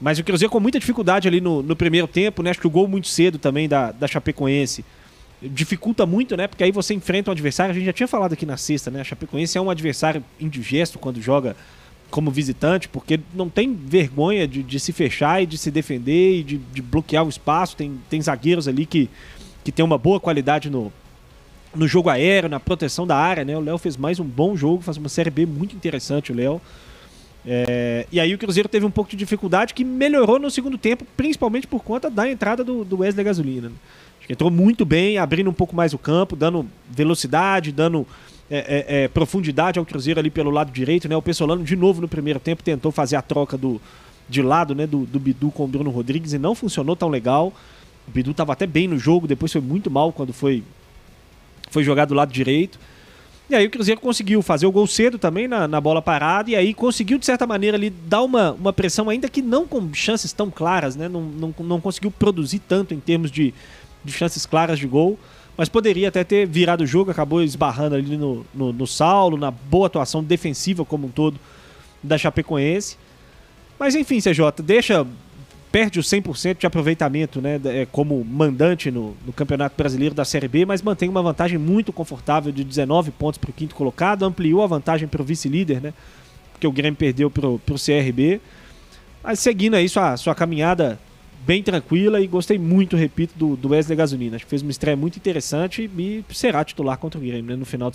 Mas o Cruzeiro com muita dificuldade ali no, no primeiro tempo, né? Acho que o gol muito cedo também da, da Chapecoense dificulta muito, né? Porque aí você enfrenta um adversário, a gente já tinha falado aqui na sexta, né? A Chapecoense é um adversário indigesto quando joga como visitante, porque não tem vergonha de, de se fechar e de se defender e de, de, bloquear o espaço. Tem, tem zagueiros ali que, que tem uma boa qualidade no, no jogo aéreo, na proteção da área, né? O Léo fez mais um bom jogo, faz uma Série B muito interessante, o Léo. É, e aí o Cruzeiro teve um pouco de dificuldade que melhorou no segundo tempo, principalmente por conta da entrada do, do Wesley Gasolina. Né? Acho que entrou muito bem, abrindo um pouco mais o campo, dando velocidade, dando é, é, é, profundidade ao Cruzeiro ali pelo lado direito. Né? O Pessolano, de novo no primeiro tempo, tentou fazer a troca do, de lado né, do, do Bidu com o Bruno Rodrigues e não funcionou tão legal. O Bidu estava até bem no jogo, depois foi muito mal quando foi, foi jogar do lado direito. E aí o Cruzeiro conseguiu fazer o gol cedo também na, na bola parada e aí conseguiu, de certa maneira, ali dar uma, uma pressão, ainda que não com chances tão claras, né? Não, não, não conseguiu produzir tanto em termos de, de chances claras de gol mas poderia até ter virado o jogo, acabou esbarrando ali no, no, no, Saulo, na boa atuação defensiva como um todo da Chapecoense. Mas enfim, CJ, deixa perde o 100% de aproveitamento né, é, como mandante no, no, Campeonato Brasileiro da Série B, mas mantém uma vantagem muito confortável de 19 pontos para o quinto colocado, ampliou a vantagem para o vice-líder, né, porque o Grêmio perdeu para o CRB. Mas seguindo aí sua, sua caminhada bem tranquila e gostei muito, repito, do, do Wesley Gasolina. Acho que fez uma estreia muito interessante e será titular contra o Grêmio né, no final de semana.